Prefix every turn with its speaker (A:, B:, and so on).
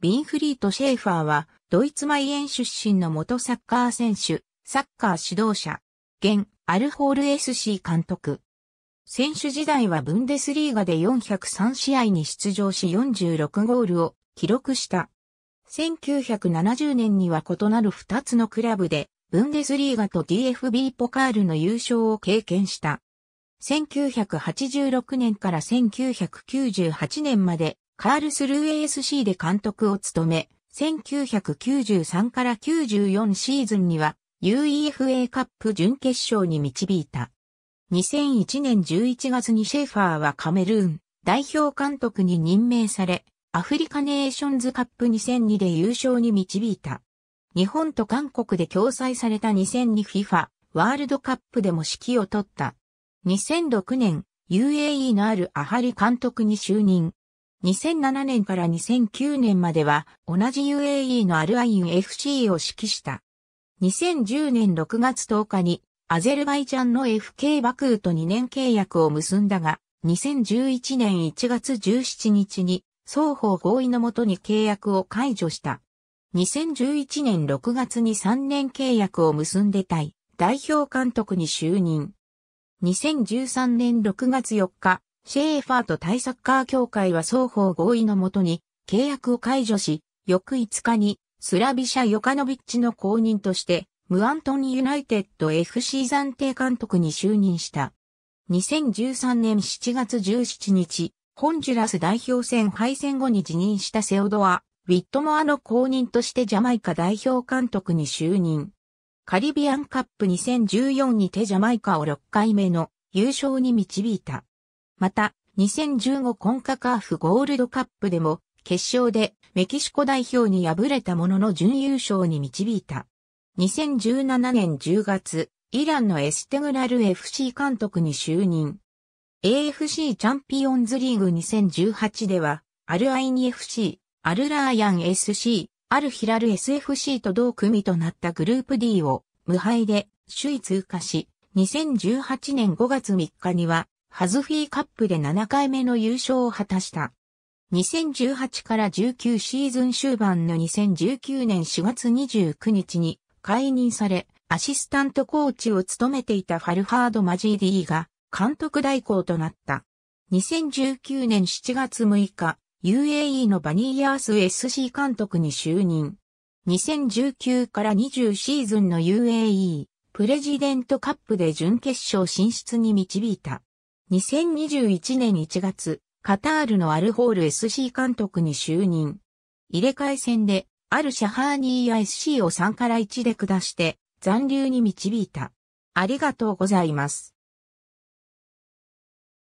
A: ビンフリート・シェーファーは、ドイツマイエン出身の元サッカー選手、サッカー指導者、現、アルホール SC 監督。選手時代はブンデスリーガで403試合に出場し46ゴールを記録した。1970年には異なる2つのクラブで、ブンデスリーガと DFB ポカールの優勝を経験した。1986年から1998年までカールスルー ASC で監督を務め、1993から94シーズンには UEFA カップ準決勝に導いた。2001年11月にシェファーはカメルーン代表監督に任命され、アフリカネーションズカップ2002で優勝に導いた。日本と韓国で共催された 2002FIFA ワールドカップでも指揮を取った。2006年 UAE のあるアハリ監督に就任。2007年から2009年までは同じ UAE のアルアイン FC を指揮した。2010年6月10日にアゼルバイジャンの FK バクーと2年契約を結んだが、2011年1月17日に双方合意のもとに契約を解除した。2011年6月に3年契約を結んで対代表監督に就任。2013年6月4日、シェーファーと対サッカー協会は双方合意のもとに契約を解除し、翌5日にスラビシャ・ヨカノビッチの後任として、ムアントニー・ユナイテッド FC 暫定監督に就任した。2013年7月17日、ホンジュラス代表戦敗戦後に辞任したセオドア・ウィットモアの後任としてジャマイカ代表監督に就任。カリビアンカップ2014にてジャマイカを6回目の優勝に導いた。また、2015コンカカーフゴールドカップでも、決勝でメキシコ代表に敗れたものの準優勝に導いた。2017年10月、イランのエステグラル FC 監督に就任。AFC チャンピオンズリーグ2018では、アルアイニ FC、アルラーヤン SC、アルヒラル SFC と同組となったグループ D を無敗で首位通過し、2018年5月3日にはハズフィーカップで7回目の優勝を果たした。2018から19シーズン終盤の2019年4月29日に解任され、アシスタントコーチを務めていたファルハード・マジーディが監督代行となった。2019年7月6日、UAE のバニーヤース SC 監督に就任。2019から20シーズンの UAE プレジデントカップで準決勝進出に導いた。2021年1月、カタールのアルホール SC 監督に就任。入れ替え戦で、アルシャハーニーや SC を3から1で下して、残留に導いた。ありがとうございます。